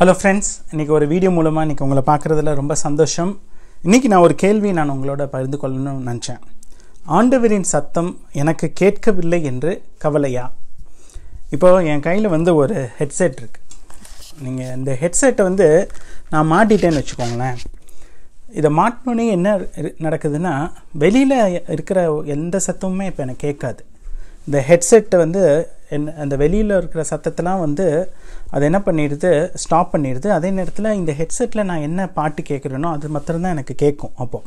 hello friends இன்றைக்கி ஒரு video மூலமாக இன்றைக்கி உங்களை பார்க்குறதுல ரொம்ப சந்தோஷம் இன்றைக்கி நான் ஒரு கேள்வி நான் உங்களோட பகிர்ந்து கொள்ளணும்னு நினச்சேன் ஆண்டவரின் சத்தம் எனக்கு கேட்கவில்லை என்று கவலையா இப்போது என் கையில் வந்து ஒரு ஹெட்செட் இருக்குது நீங்கள் இந்த ஹெட்செட்டை வந்து நான் மாட்டிட்டேன்னு வச்சுக்கோங்களேன் இதை மாட்டினோடனே என்ன நடக்குதுன்னா வெளியில் இருக்கிற எந்த சத்தமுமே இப்போ எனக்கு கேட்காது இந்த ஹெட்செட்டை வந்து என் அந்த வெளியில் இருக்கிற சத்தத்தெலாம் வந்து அது என்ன பண்ணிடுது ஸ்டாப் பண்ணிடுது அதே நேரத்தில் இந்த ஹெட்செட்டில் நான் என்ன பாட்டு கேட்குறேனோ அது மாத்திரம்தான் எனக்கு கேட்கும் அப்போது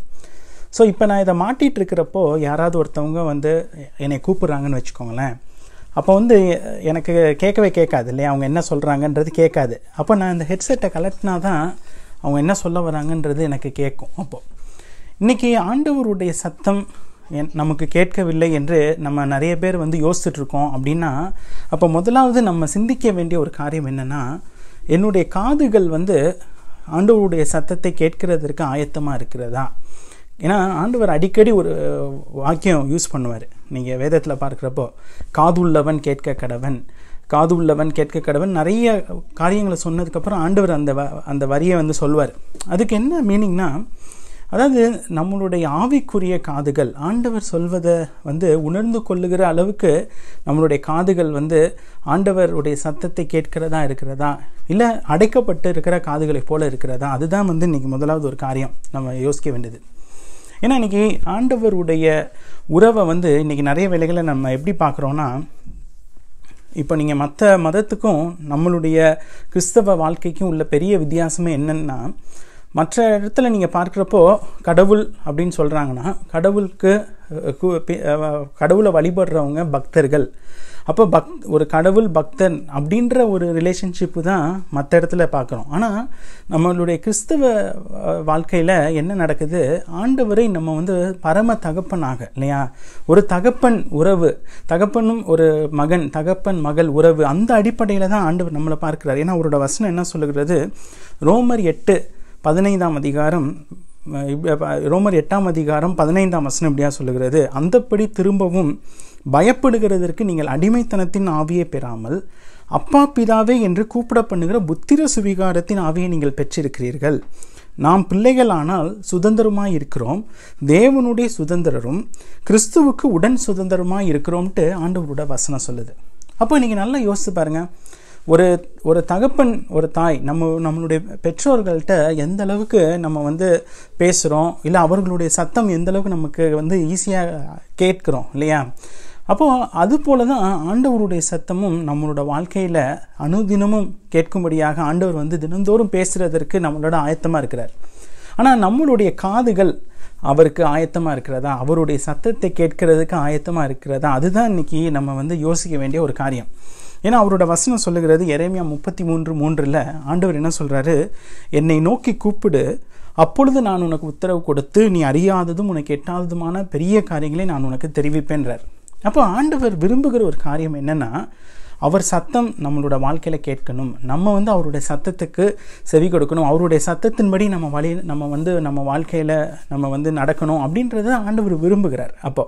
ஸோ இப்போ நான் இதை மாட்டிகிட்டு இருக்கிறப்போ யாராவது ஒருத்தவங்க வந்து என்னை கூப்பிட்றாங்கன்னு வச்சுக்கோங்களேன் அப்போ வந்து எனக்கு கேட்கவே கேட்காது இல்லையா அவங்க என்ன சொல்கிறாங்கன்றது கேட்காது அப்போ நான் இந்த ஹெட்செட்டை கலட்டினா தான் அவங்க என்ன சொல்ல வராங்கன்றது எனக்கு கேட்கும் அப்போது இன்றைக்கி ஆண்டவருடைய சத்தம் நமக்கு கேட்கவில்லை என்று நம்ம நிறைய பேர் வந்து யோசிச்சுட்ருக்கோம் அப்படின்னா அப்போ முதலாவது நம்ம சிந்திக்க வேண்டிய ஒரு காரியம் என்னென்னா என்னுடைய காதுகள் வந்து ஆண்டவருடைய சத்தத்தை கேட்கிறதற்கு ஆயத்தமாக இருக்கிறதா ஏன்னா ஆண்டவர் அடிக்கடி ஒரு வாக்கியம் யூஸ் பண்ணுவார் நீங்கள் வேதத்தில் பார்க்குறப்போ காது உள்ளவன் கேட்க கடவன் காது உள்ளவன் கேட்க கடவன் நிறைய காரியங்களை சொன்னதுக்கப்புறம் ஆண்டவர் அந்த வ அந்த வரியை வந்து சொல்வார் அதுக்கு என்ன மீனிங்னா அதாவது நம்மளுடைய ஆவிக்குரிய காதுகள் ஆண்டவர் சொல்வதை வந்து உணர்ந்து கொள்ளுகிற அளவுக்கு நம்மளுடைய காதுகள் வந்து ஆண்டவருடைய சத்தத்தை கேட்கிறதா இருக்கிறதா இல்லை அடைக்கப்பட்டு இருக்கிற காதுகளை போல இருக்கிறதா அதுதான் வந்து இன்றைக்கி முதலாவது ஒரு காரியம் நம்ம யோசிக்க வேண்டியது ஏன்னா இன்னைக்கு ஆண்டவருடைய உறவை வந்து இன்னைக்கு நிறைய வேலைகளை நம்ம எப்படி பார்க்குறோன்னா இப்போ நீங்கள் மற்ற மதத்துக்கும் நம்மளுடைய கிறிஸ்தவ வாழ்க்கைக்கும் உள்ள பெரிய வித்தியாசமே என்னென்னா மற்ற இடத்துல நீங்கள் பார்க்குறப்போ கடவுள் அப்படின்னு சொல்கிறாங்கன்னா கடவுளுக்கு கடவுளை வழிபடுறவங்க பக்தர்கள் அப்போ பக் ஒரு கடவுள் பக்தன் அப்படின்ற ஒரு ரிலேஷன்ஷிப்பு தான் மற்ற இடத்துல பார்க்குறோம் ஆனால் நம்மளுடைய கிறிஸ்தவ வாழ்க்கையில் என்ன நடக்குது ஆண்டவரை நம்ம வந்து பரம தகப்பனாக இல்லையா ஒரு தகப்பன் உறவு தகப்பனும் ஒரு மகன் தகப்பன் மகள் உறவு அந்த அடிப்படையில் தான் ஆண்டவர் நம்மளை பார்க்குறாரு ஏன்னா அவரோட வசனம் என்ன சொல்லுகிறது ரோமர் எட்டு பதினைந்தாம் அதிகாரம் ரோமர் எட்டாம் அதிகாரம் பதினைந்தாம் வசனம் இப்படியா சொல்லுகிறது அந்தப்படி திரும்பவும் பயப்படுகிறதற்கு நீங்கள் அடிமைத்தனத்தின் ஆவியை பெறாமல் அப்பா பிதாவே என்று கூப்பிட பண்ணுகிற புத்திர சுவிகாரத்தின் ஆவியை நீங்கள் பெற்றிருக்கிறீர்கள் நாம் பிள்ளைகளானால் சுதந்திரமாக இருக்கிறோம் தேவனுடைய சுதந்திரரும் கிறிஸ்துவுக்கு உடன் சுதந்திரமாக இருக்கிறோம்ட்டு ஆண்டவரோட வசனம் சொல்லுது அப்போ நீங்கள் நல்லா யோசித்து பாருங்கள் ஒரு ஒரு தகப்பன் ஒரு தாய் நம்ம நம்மளுடைய பெற்றோர்கள்ட்ட எந்த அளவுக்கு நம்ம வந்து பேசுகிறோம் இல்லை அவர்களுடைய சத்தம் எந்த அளவுக்கு நமக்கு வந்து ஈஸியாக கேட்குறோம் இல்லையா அப்போது அது போல தான் ஆண்டவருடைய சத்தமும் நம்மளோட வாழ்க்கையில் அனுதினமும் கேட்கும்படியாக ஆண்டவர் வந்து தினந்தோறும் பேசுகிறதற்கு நம்மளோட ஆயத்தமாக இருக்கிறார் ஆனால் நம்மளுடைய காதுகள் அவருக்கு ஆயத்தமாக இருக்கிறதா அவருடைய சத்தத்தை கேட்கறதுக்கு ஆயத்தமாக இருக்கிறதா அதுதான் இன்றைக்கி நம்ம வந்து யோசிக்க வேண்டிய ஒரு காரியம் ஏன்னா அவரோட வசனம் சொல்லுகிறது எரேமியா முப்பத்தி மூன்று மூன்றில் ஆண்டவர் என்ன சொல்கிறாரு என்னை நோக்கி கூப்பிடு அப்பொழுது நான் உனக்கு உத்தரவு கொடுத்து நீ அறியாததும் உனக்கு எட்டாததுமான பெரிய காரியங்களை நான் உனக்கு தெரிவிப்பேன்றார் அப்போ ஆண்டவர் விரும்புகிற ஒரு காரியம் என்னென்னா அவர் சத்தம் நம்மளோட வாழ்க்கையில் கேட்கணும் நம்ம வந்து அவருடைய சத்தத்துக்கு செவி கொடுக்கணும் அவருடைய சத்தத்தின்படி நம்ம வழி நம்ம வந்து நம்ம வாழ்க்கையில் நம்ம வந்து நடக்கணும் அப்படின்றத ஆண்டவர் விரும்புகிறார் அப்போ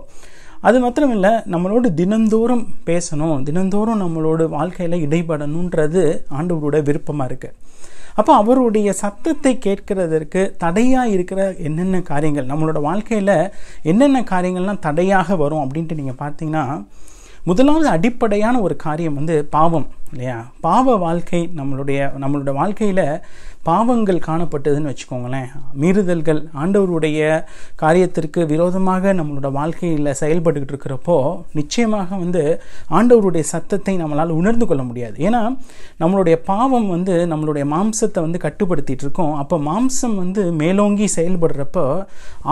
அது மாத்திரம் இல்லை நம்மளோடு தினந்தோறும் பேசணும் தினந்தோறும் நம்மளோட வாழ்க்கையில் இடைபடணுன்றது ஆண்டவரோட விருப்பமாக இருக்குது அப்போ அவருடைய சத்தத்தை கேட்கறதற்கு தடையாக இருக்கிற என்னென்ன காரியங்கள் நம்மளோட வாழ்க்கையில் என்னென்ன காரியங்கள்லாம் தடையாக வரும் அப்படின்ட்டு நீங்கள் பார்த்தீங்கன்னா முதலாவது அடிப்படையான ஒரு காரியம் வந்து பாவம் இல்லையா பாவ வாழ்க்கை நம்மளுடைய நம்மளோட வாழ்க்கையில் பாவங்கள் காணப்பட்டதுன்னு வச்சுக்கோங்களேன் மீறுதல்கள் ஆண்டவருடைய காரியத்திற்கு விரோதமாக நம்மளோட வாழ்க்கையில் செயல்பட்டுக்கிட்டு இருக்கிறப்போ நிச்சயமாக வந்து ஆண்டவருடைய சத்தத்தை நம்மளால் உணர்ந்து கொள்ள முடியாது ஏன்னா நம்மளுடைய பாவம் வந்து நம்மளுடைய மாம்சத்தை வந்து கட்டுப்படுத்திகிட்டு இருக்கோம் அப்போ மாம்சம் வந்து மேலோங்கி செயல்படுறப்போ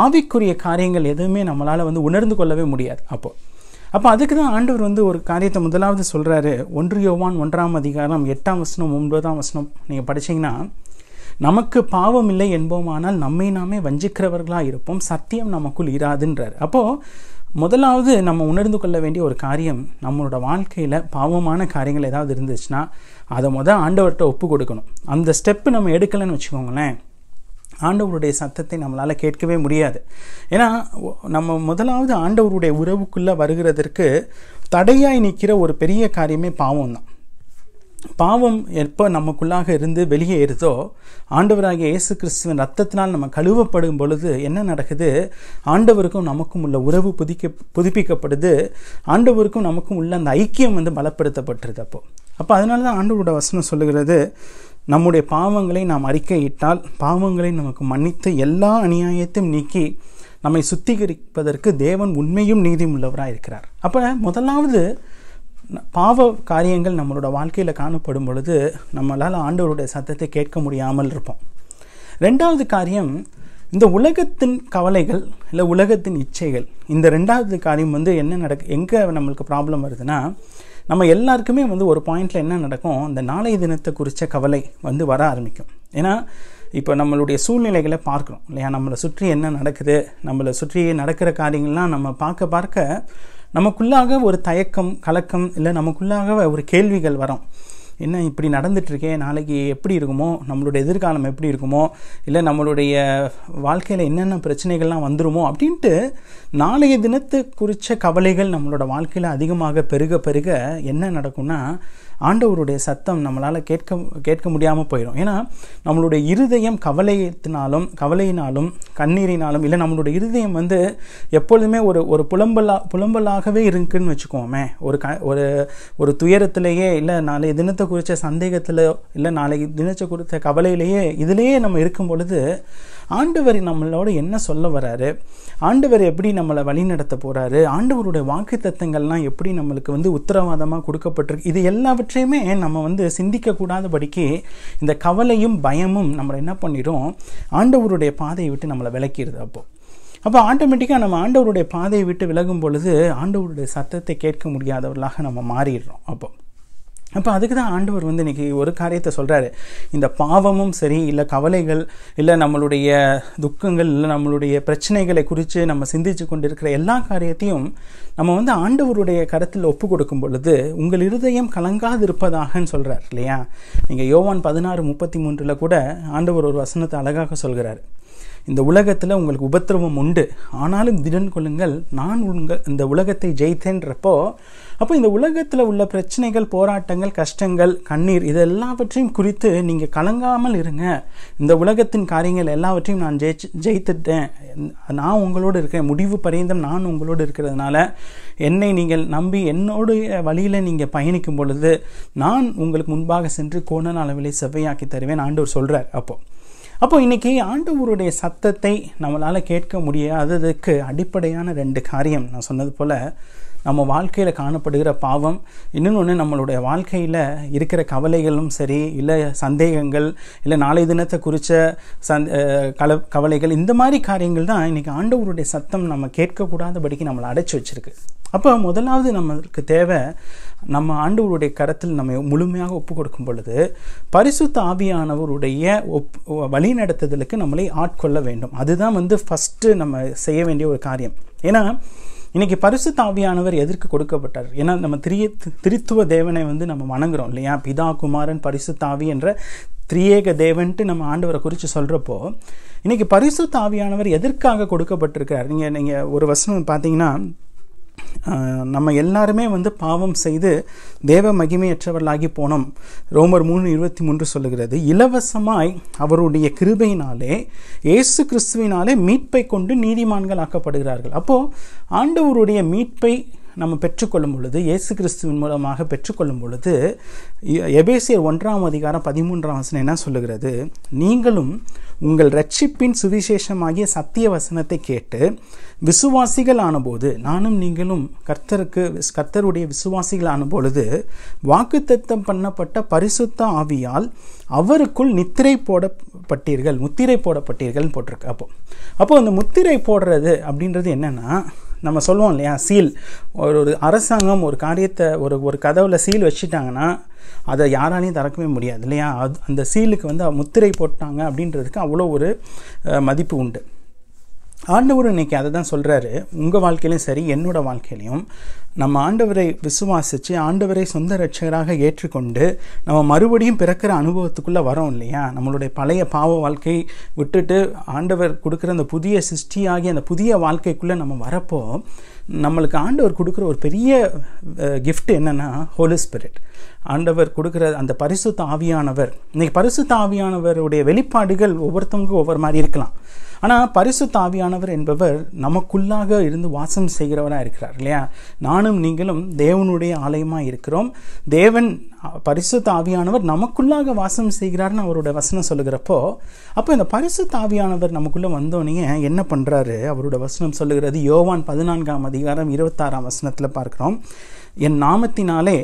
ஆவிக்குரிய காரியங்கள் எதுவுமே நம்மளால் வந்து உணர்ந்து கொள்ளவே முடியாது அப்போது அப்போ அதுக்கு தான் ஆண்டவர் வந்து ஒரு காரியத்தை முதலாவது சொல்கிறாரு ஒன்று யோவான் ஒன்றாம் அதிகாரம் எட்டாம் வசனம் ஒன்பதாம் வசனம் நீங்கள் படித்தீங்கன்னா நமக்கு பாவம் இல்லை என்போமானால் நம்மை நாமே வஞ்சிக்கிறவர்களாக இருப்போம் சத்தியம் நமக்குள் இராதுன்றார் அப்போது முதலாவது நம்ம உணர்ந்து கொள்ள வேண்டிய ஒரு காரியம் நம்மளோட வாழ்க்கையில் பாவமான காரியங்கள் ஏதாவது இருந்துச்சுன்னா அதை முதல் ஆண்டவர்கிட்ட ஒப்பு கொடுக்கணும் அந்த ஸ்டெப்பு நம்ம எடுக்கலைன்னு வச்சுக்கோங்களேன் ஆண்டவருடைய சத்தத்தை நம்மளால் கேட்கவே முடியாது ஏன்னா நம்ம முதலாவது ஆண்டவருடைய உறவுக்குள்ளே வருகிறதற்கு தடையாய் நிற்கிற ஒரு பெரிய காரியமே பாவம் தான் பாவம் எப்போ நமக்குள்ளாக இருந்து வெளியேறுதோ ஆண்டவராகிய இயேசு கிறிஸ்துவின் ரத்தத்தினால் நம்ம கழுவப்படும் பொழுது என்ன நடக்குது ஆண்டவருக்கும் நமக்கும் உள்ள உறவு புதிக்க புதுப்பிக்கப்படுது ஆண்டவருக்கும் நமக்கும் உள்ள அந்த ஐக்கியம் வந்து பலப்படுத்தப்பட்டிருது அப்போது அப்போ அதனால தான் ஆண்டவரோட வசனம் சொல்லுகிறது நம்முடைய பாவங்களை நாம் அறிக்கையிட்டால் பாவங்களை நமக்கு மன்னித்து எல்லா அநியாயத்தையும் நீக்கி நம்மை சுத்திகரிப்பதற்கு தேவன் உண்மையும் நீதியும் உள்ளவராக இருக்கிறார் அப்போ முதலாவது பாவ காரியங்கள் நம்மளோட வாழ்க்கையில் காணப்படும் பொழுது நம்மளால் ஆண்டவருடைய சத்தத்தை கேட்க முடியாமல் இருப்போம் ரெண்டாவது காரியம் இந்த உலகத்தின் கவலைகள் இல்லை உலகத்தின் இச்சைகள் இந்த ரெண்டாவது காரியம் வந்து என்ன நடக்கு எங்கே நம்மளுக்கு ப்ராப்ளம் வருதுன்னா நம்ம எல்லாருக்குமே வந்து ஒரு பாயிண்டில் என்ன நடக்கும் அந்த நாளைய தினத்தை குறித்த கவலை வந்து வர ஆரம்பிக்கும் ஏன்னா இப்போ நம்மளுடைய சூழ்நிலைகளை பார்க்குறோம் இல்லையா நம்மளை சுற்றி என்ன நடக்குது நம்மளை சுற்றி நடக்கிற காரியங்கள்லாம் நம்ம பார்க்க பார்க்க நமக்குள்ளாக ஒரு தயக்கம் கலக்கம் இல்லை நமக்குள்ளாக ஒரு கேள்விகள் வரும் என்ன இப்படி நடந்துகிட்ருக்கேன் நாளைக்கு எப்படி இருக்குமோ நம்மளுடைய எதிர்காலம் எப்படி இருக்குமோ இல்லை நம்மளுடைய வாழ்க்கையில் என்னென்ன பிரச்சனைகள்லாம் வந்துருமோ அப்படின்ட்டு நாளைய தினத்து குறித்த கவலைகள் நம்மளோட வாழ்க்கையில் அதிகமாக பெருக பெருக என்ன நடக்கும்னா ஆண்டவருடைய சத்தம் நம்மளால் கேட்க கேட்க முடியாமல் போயிடும் ஏன்னா நம்மளுடைய இருதயம் கவலையத்தினாலும் கவலையினாலும் கண்ணீரினாலும் இல்லை நம்மளுடைய இருதயம் வந்து எப்பொழுதுமே ஒரு ஒரு புலம்பலா புலம்பலாகவே இருக்குன்னு வச்சுக்கோமே ஒரு க ஒரு ஒரு துயரத்திலேயே இல்லை நாளை தினத்தை குறித்த சந்தேகத்தில் இல்லை நாளைக்கு தினத்தை குறித்த கவலையிலேயே இதிலேயே நம்ம இருக்கும் பொழுது ஆண்டவர் நம்மளோட என்ன சொல்ல வராரு ஆண்டவர் எப்படி நம்மளை வழி நடத்த போகிறாரு ஆண்டவருடைய வாக்கு தத்துவங்கள்லாம் எப்படி நம்மளுக்கு வந்து உத்தரவாதமாக கொடுக்கப்பட்டிருக்கு இது எல்லாவற்றையுமே நம்ம வந்து சிந்திக்கக்கூடாதபடிக்கு இந்த கவலையும் பயமும் நம்மளை என்ன பண்ணிடும் ஆண்டவருடைய பாதையை விட்டு நம்மளை விளக்கிடுது அப்போது அப்போ ஆட்டோமேட்டிக்காக நம்ம ஆண்டவருடைய பாதையை விட்டு விலகும் பொழுது ஆண்டவருடைய சத்தத்தை கேட்க முடியாதவர்களாக நம்ம மாறிடுறோம் அப்போ அப்போ அதுக்கு தான் ஆண்டவர் வந்து இன்றைக்கி ஒரு காரியத்தை சொல்கிறாரு இந்த பாவமும் சரி இல்லை கவலைகள் இல்லை நம்மளுடைய துக்கங்கள் இல்லை நம்மளுடைய பிரச்சனைகளை குறித்து நம்ம சிந்திச்சு கொண்டிருக்கிற எல்லா காரியத்தையும் நம்ம வந்து ஆண்டவருடைய கருத்தில் ஒப்பு கொடுக்கும் பொழுது உங்கள் இருதயம் கலங்காது இருப்பதாகன்னு சொல்கிறார் இல்லையா நீங்கள் யோவான் பதினாறு முப்பத்தி மூன்றில் கூட ஆண்டவர் ஒரு வசனத்தை அழகாக சொல்கிறார் இந்த உலகத்தில் உங்களுக்கு உபத்திரவம் உண்டு ஆனாலும் திடன் கொள்ளுங்கள் நான் உங்கள் இந்த உலகத்தை ஜெயித்தேன்றப்போ அப்போ இந்த உலகத்தில் உள்ள பிரச்சனைகள் போராட்டங்கள் கஷ்டங்கள் கண்ணீர் இது எல்லாவற்றையும் குறித்து நீங்கள் கலங்காமல் இருங்க இந்த உலகத்தின் காரியங்கள் எல்லாவற்றையும் நான் ஜெயிச்சு ஜெயித்துட்டேன் நான் உங்களோடு இருக்கிறேன் முடிவு பரியந்தம் நான் உங்களோடு இருக்கிறதுனால என்னை நீங்கள் நம்பி என்னோடைய வழியில் நீங்கள் பயணிக்கும் பொழுது நான் உங்களுக்கு முன்பாக சென்று கோணன் அளவிலே செவ்வையாக்கி தருவேன் ஆண்டவர் சொல்கிறார் அப்போது அப்போ இன்றைக்கி ஆண்டவருடைய சத்தத்தை நம்மளால் கேட்க முடியாததுக்கு அடிப்படையான ரெண்டு காரியம் நான் சொன்னது போல் நம்ம வாழ்க்கையில் காணப்படுகிற பாவம் இன்னொன்று நம்மளுடைய வாழ்க்கையில் இருக்கிற கவலைகளும் சரி இல்லை சந்தேகங்கள் இல்லை நாளை தினத்தை குறித்த சந்த கல கவலைகள் இந்த மாதிரி காரியங்கள் தான் இன்றைக்கி ஆண்டவருடைய சத்தம் நம்ம கேட்கக்கூடாதபடிக்கு நம்மளை அடைச்சி வச்சுருக்கு அப்போ முதலாவது நம்மளுக்கு தேவை நம்ம ஆண்டவருடைய கரத்தில் நம்ம முழுமையாக ஒப்பு கொடுக்கும் பொழுது பரிசுத்த ஆவியானவருடைய ஒப் வழிநடத்துதலுக்கு நம்மளை ஆட்கொள்ள வேண்டும் அதுதான் வந்து ஃபஸ்ட்டு நம்ம செய்ய வேண்டிய ஒரு காரியம் ஏன்னா இன்றைக்கி பரிசு தாவியானவர் எதற்கு கொடுக்கப்பட்டார் ஏன்னா நம்ம திரிய திருத்துவ தேவனை வந்து நம்ம வணங்குறோம் இல்லையா பிதா குமாரன் பரிசு தாவி என்ற திரியேக தேவன்ட்டு நம்ம ஆண்டவரை குறித்து சொல்கிறப்போ இன்றைக்கி பரிசு தாவியானவர் எதற்காக கொடுக்கப்பட்டிருக்கிறார் நீங்கள் நீங்கள் ஒரு வசனம் பார்த்தீங்கன்னா நம்ம எல்லாருமே வந்து பாவம் செய்து தேவ மகிமையற்றவர்களாகி போனோம் ரோமர் மூணு இருபத்தி மூன்று சொல்லுகிறது இலவசமாய் அவருடைய கிருபையினாலே இயேசு கிறிஸ்துவினாலே மீட்பை கொண்டு நீதிமான்கள் ஆக்கப்படுகிறார்கள் அப்போது ஆண்டவருடைய மீட்பை நம்ம பெற்றுக்கொள்ளும் பொழுது இயேசு கிறிஸ்துவின் மூலமாக பெற்றுக்கொள்ளும் பொழுது எபேசியர் ஒன்றாம் அதிகாரம் பதிமூன்றாம் வசனம் என்ன சொல்லுகிறது நீங்களும் உங்கள் ரட்சிப்பின் சுவிசேஷமாகிய சத்திய வசனத்தை கேட்டு விசுவாசிகள் ஆனபோது நானும் நீங்களும் கர்த்தருக்கு கர்த்தருடைய விசுவாசிகள் ஆன பொழுது வாக்குத்தத்தம் பண்ணப்பட்ட பரிசுத்த ஆவியால் அவருக்குள் நித்திரை போடப்பட்டீர்கள் முத்திரை போடப்பட்டீர்கள் போட்டிருக்கு அப்போ அப்போ அந்த முத்திரை போடுறது அப்படின்றது என்னென்னா நம்ம சொல்லுவோம் இல்லையா சீல் ஒரு ஒரு அரசாங்கம் ஒரு காரியத்தை ஒரு ஒரு கதவில் சீல் வச்சுட்டாங்கன்னா அதை யாராலையும் திறக்கவே முடியாது இல்லையா அது அந்த சீலுக்கு வந்து முத்திரை போட்டாங்க அப்படின்றதுக்கு அவ்வளோ ஒரு மதிப்பு உண்டு ஆண்டவர் இன்றைக்கி அதை தான் சொல்கிறாரு உங்கள் வாழ்க்கையிலையும் சரி என்னோடய வாழ்க்கையிலையும் நம்ம ஆண்டவரை விசுவாசித்து ஆண்டவரை சொந்த ரட்சகராக ஏற்றுக்கொண்டு நம்ம மறுபடியும் பிறக்கிற அனுபவத்துக்குள்ளே வரோம் இல்லையா நம்மளுடைய பழைய பாவ வாழ்க்கை விட்டுட்டு ஆண்டவர் கொடுக்குற அந்த புதிய சிருஷ்டியாகி அந்த புதிய வாழ்க்கைக்குள்ளே நம்ம வரப்போ நம்மளுக்கு ஆண்டவர் கொடுக்குற ஒரு பெரிய கிஃப்ட் என்னென்னா ஹோலி ஸ்பிரிட் ஆண்டவர் கொடுக்குற அந்த பரிசுத்த ஆவியானவர் இன்றைக்கி பரிசுத்த ஆவியானவருடைய வெளிப்பாடுகள் ஒவ்வொருத்தவங்க ஒவ்வொரு மாதிரி இருக்கலாம் ஆனால் பரிசு தாவியானவர் என்பவர் நமக்குள்ளாக இருந்து வாசம் செய்கிறவராக இருக்கிறார் இல்லையா நானும் நீங்களும் தேவனுடைய ஆலயமாக இருக்கிறோம் தேவன் பரிசு தாவியானவர் நமக்குள்ளாக வாசம் செய்கிறார்னு அவரோட வசனம் சொல்லுகிறப்போ அப்போ இந்த பரிசு தாவியானவர் நமக்குள்ளே வந்தோன்னே என்ன பண்ணுறாரு அவரோட வசனம் சொல்லுகிறது யோவான் பதினான்காம் அதிகாரம் இருபத்தாறாம் வசனத்தில் பார்க்குறோம் என் நாமத்தினாலே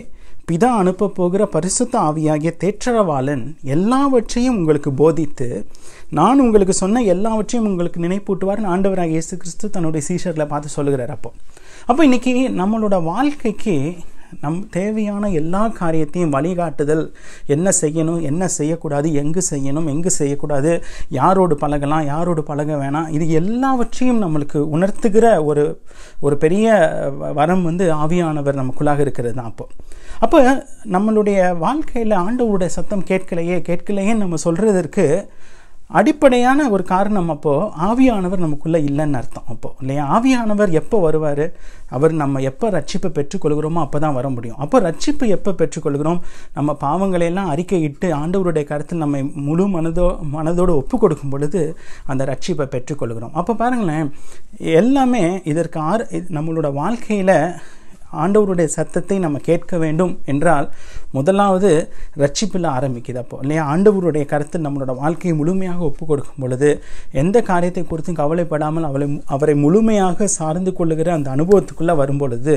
பிதா அனுப்ப போகிற பரிசுத்த ஆவியாகிய தேற்றரவாளன் எல்லாவற்றையும் உங்களுக்கு போதித்து நான் உங்களுக்கு சொன்ன எல்லாவற்றையும் உங்களுக்கு நினைப்பூட்டுவார்னு ஆண்டவராக இயேசு கிறிஸ்து தன்னுடைய சீஷர்களை பார்த்து சொல்லுகிறார் அப்போ அப்போ இன்றைக்கி நம்மளோட வாழ்க்கைக்கு நம் தேவையான எல்லா காரியத்தையும் வழிகாட்டுதல் என்ன செய்யணும் என்ன செய்யக்கூடாது எங்கு செய்யணும் எங்கு செய்யக்கூடாது யாரோடு பழகலாம் யாரோடு பழக வேணாம் இது எல்லாவற்றையும் நம்மளுக்கு உணர்த்துகிற ஒரு ஒரு பெரிய வரம் வந்து ஆவியானவர் நமக்குள்ளாக இருக்கிறது தான் அப்போ அப்போ நம்மளுடைய வாழ்க்கையில் ஆண்டவருடைய சத்தம் கேட்கலையே கேட்கலையே நம்ம சொல்கிறதற்கு அடிப்படையான ஒரு காரணம் அப்போது ஆவியானவர் நமக்குள்ளே இல்லைன்னு அர்த்தம் அப்போது இல்லையா ஆவியானவர் எப்போ வருவார் அவர் நம்ம எப்போ ரட்சிப்பை பெற்றுக்கொள்கிறோமோ அப்போ தான் வர முடியும் அப்போ ரட்சிப்பு எப்போ பெற்றுக்கொள்கிறோம் நம்ம பாவங்களையெல்லாம் அறிக்கையிட்டு ஆண்டவருடைய கருத்தில் நம்ம முழு மனதோ மனதோடு ஒப்பு கொடுக்கும் பொழுது அந்த ரட்சிப்பை பெற்றுக்கொள்கிறோம் அப்போ பாருங்களேன் எல்லாமே இதற்கு ஆறு நம்மளோட வாழ்க்கையில் ஆண்டவருடைய சத்தத்தை நம்ம கேட்க வேண்டும் என்றால் முதலாவது ரட்சிப்பில் ஆரம்பிக்குது அப்போ இல்லையா ஆண்டவருடைய கருத்து நம்மளோட வாழ்க்கையை முழுமையாக ஒப்பு கொடுக்கும் பொழுது எந்த காரியத்தை குறித்தும் கவலைப்படாமல் அவளை அவரை முழுமையாக சார்ந்து கொள்ளுகிற அந்த அனுபவத்துக்குள்ளே வரும்பொழுது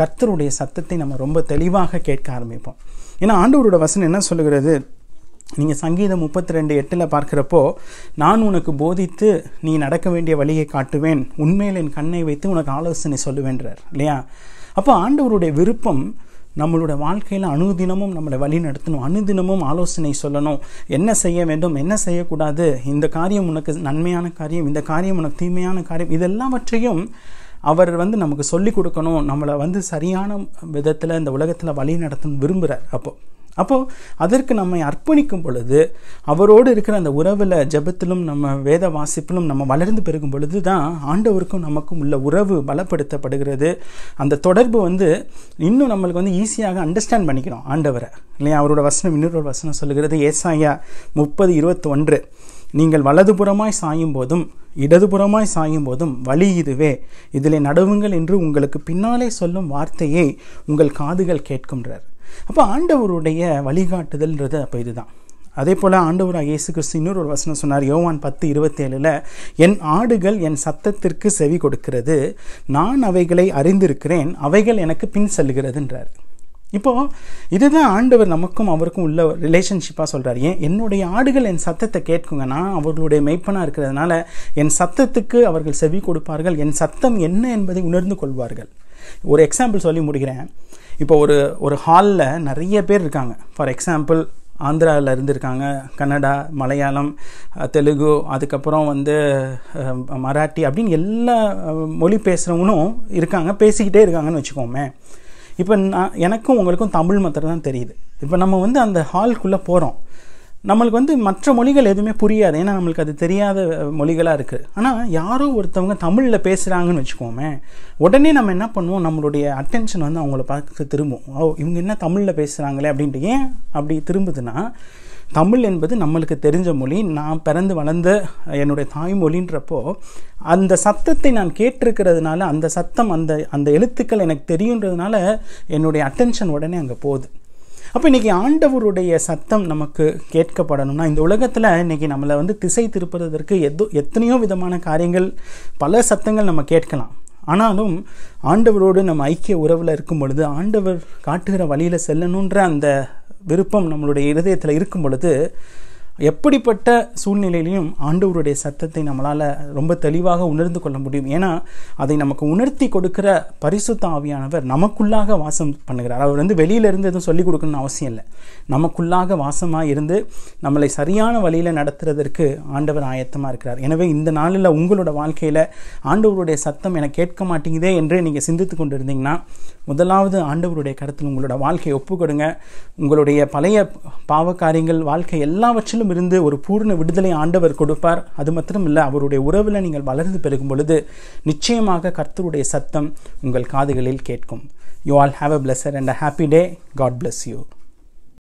கர்த்தருடைய சத்தத்தை நம்ம ரொம்ப தெளிவாக கேட்க ஆரம்பிப்போம் ஏன்னா ஆண்டவரோட வசனம் என்ன சொல்லுகிறது நீங்கள் சங்கீதம் முப்பத்தி ரெண்டு எட்டில் பார்க்குறப்போ நான் உனக்கு போதித்து நீ நடக்க வேண்டிய வழியை காட்டுவேன் உண்மையில் என் கண்ணை வைத்து உனக்கு ஆலோசனை சொல்லுவேன்றார் இல்லையா அப்போ ஆண்டவருடைய விருப்பம் நம்மளோட வாழ்க்கையில் அணுதினமும் நம்மளை வழி நடத்தணும் அணுதினமும் ஆலோசனை சொல்லணும் என்ன செய்ய வேண்டும் என்ன செய்யக்கூடாது இந்த காரியம் உனக்கு நன்மையான காரியம் இந்த காரியம் உனக்கு தீமையான காரியம் இதெல்லாவற்றையும் அவர் வந்து நமக்கு சொல்லிக் கொடுக்கணும் நம்மளை வந்து சரியான விதத்தில் இந்த உலகத்தில் வழி நடத்தணும் விரும்புகிறார் அப்போது அப்போது அதற்கு நம்மை அர்ப்பணிக்கும் பொழுது அவரோடு இருக்கிற அந்த உறவில் ஜபத்திலும் நம்ம வேத வாசிப்பிலும் நம்ம வளர்ந்து பெருகும் பொழுது தான் ஆண்டவருக்கும் நமக்கும் உள்ள உறவு பலப்படுத்தப்படுகிறது அந்த தொடர்பு வந்து இன்னும் நம்மளுக்கு வந்து ஈஸியாக அண்டர்ஸ்டாண்ட் பண்ணிக்கிறோம் ஆண்டவரை இல்லையா அவரோட வசனம் இன்னொரு வசனம் சொல்லுகிறது ஏசாயா முப்பது இருபத்தி ஒன்று நீங்கள் வலதுபுறமாய் சாயும் போதும் இடதுபுறமாய் சாயும் போதும் வழி இதுவே இதிலே நடுவுங்கள் என்று உங்களுக்கு பின்னாலே சொல்லும் வார்த்தையை உங்கள் காதுகள் கேட்கின்றார் அப்போ ஆண்டவருடைய வழிகாட்டுதல்ன்றது அப்போ இதுதான் அதே போல் ஆண்டவராக இயேசு கிறிஸ்து இன்னொரு ஒரு வசனம் சொன்னார் யோவான் பத்து இருபத்தேழில் என் ஆடுகள் என் சத்தத்திற்கு செவி கொடுக்கிறது நான் அவைகளை அறிந்திருக்கிறேன் அவைகள் எனக்கு பின் செல்கிறதுன்றார் இப்போது இதுதான் ஆண்டவர் நமக்கும் அவருக்கும் உள்ள ரிலேஷன்ஷிப்பாக சொல்கிறார் ஏன் என்னுடைய ஆடுகள் என் சத்தத்தை கேட்குங்க நான் அவர்களுடைய மெய்ப்பனாக இருக்கிறதுனால என் சத்தத்துக்கு அவர்கள் செவி கொடுப்பார்கள் என் சத்தம் என்ன என்பதை உணர்ந்து கொள்வார்கள் ஒரு எக்ஸாம்பிள் சொல்லி முடிக்கிறேன் இப்போ ஒரு ஒரு ஹாலில் நிறைய பேர் இருக்காங்க ஃபார் எக்ஸாம்பிள் ஆந்திராவில் இருந்திருக்காங்க கன்னடா மலையாளம் தெலுங்கு அதுக்கப்புறம் வந்து மராட்டி அப்படின்னு எல்லா மொழி பேசுகிறவங்களும் இருக்காங்க பேசிக்கிட்டே இருக்காங்கன்னு வச்சுக்கோமே இப்போ நான் எனக்கும் உங்களுக்கும் தமிழ் மாத்திரம் தான் தெரியுது இப்போ நம்ம வந்து அந்த ஹால்குள்ளே போகிறோம் நம்மளுக்கு வந்து மற்ற மொழிகள் எதுவுமே புரியாது ஏன்னா நம்மளுக்கு அது தெரியாத மொழிகளாக இருக்குது ஆனால் யாரோ ஒருத்தவங்க தமிழில் பேசுகிறாங்கன்னு வச்சுக்கோமே உடனே நம்ம என்ன பண்ணுவோம் நம்மளுடைய அட்டென்ஷன் வந்து அவங்கள பார்த்து திரும்பும் ஓ இவங்க என்ன தமிழில் பேசுகிறாங்களே அப்படின்ட்டு ஏன் அப்படி திரும்புதுன்னா தமிழ் என்பது நம்மளுக்கு தெரிஞ்ச மொழி நான் பிறந்து வளர்ந்த என்னுடைய தாய்மொழின்றப்போ அந்த சத்தத்தை நான் கேட்டிருக்கிறதுனால அந்த சத்தம் அந்த அந்த எழுத்துக்கள் எனக்கு தெரியுன்றதுனால என்னுடைய அட்டென்ஷன் உடனே அங்கே போகுது அப்போ இன்றைக்கி ஆண்டவருடைய சத்தம் நமக்கு கேட்கப்படணும்னா இந்த உலகத்தில் இன்றைக்கி நம்மளை வந்து திசை திருப்புறதற்கு எதோ எத்தனையோ விதமான காரியங்கள் பல சத்தங்கள் நம்ம கேட்கலாம் ஆனாலும் ஆண்டவரோடு நம்ம ஐக்கிய உறவில் இருக்கும் பொழுது ஆண்டவர் காட்டுகிற வழியில் செல்லணுன்ற அந்த விருப்பம் நம்மளுடைய இருதயத்தில் இருக்கும் பொழுது எப்படிப்பட்ட சூழ்நிலையிலையும் ஆண்டவருடைய சத்தத்தை நம்மளால் ரொம்ப தெளிவாக உணர்ந்து கொள்ள முடியும் ஏன்னா அதை நமக்கு உணர்த்தி கொடுக்கிற பரிசுத்த ஆவியானவர் நமக்குள்ளாக வாசம் பண்ணுகிறார் அவர் வந்து வெளியிலிருந்து எதுவும் சொல்லிக் கொடுக்கணும்னு அவசியம் இல்லை நமக்குள்ளாக வாசமாக இருந்து நம்மளை சரியான வழியில் நடத்துறதற்கு ஆண்டவர் ஆயத்தமாக இருக்கிறார் எனவே இந்த நாளில் உங்களோட வாழ்க்கையில் ஆண்டவருடைய சத்தம் என கேட்க மாட்டேங்குதே என்று நீங்கள் சிந்தித்து கொண்டு இருந்தீங்கன்னா முதலாவது ஆண்டவருடைய கருத்தில் உங்களோட வாழ்க்கையை ஒப்புக்கொடுங்க உங்களுடைய பழைய பாவக்காரியங்கள் வாழ்க்கை எல்லாவற்றிலும் இருந்து ஒரு பூர்ண விடுதலை ஆண்டவர் கொடுப்பார் அது மாத்திரம் இல்லை அவருடைய உறவில் நீங்கள் வளர்ந்து பெருகும் பொழுது நிச்சயமாக கர்த்தருடைய சத்தம் உங்கள் காதுகளில் கேட்கும் you all have a pleasure and a happy day God bless you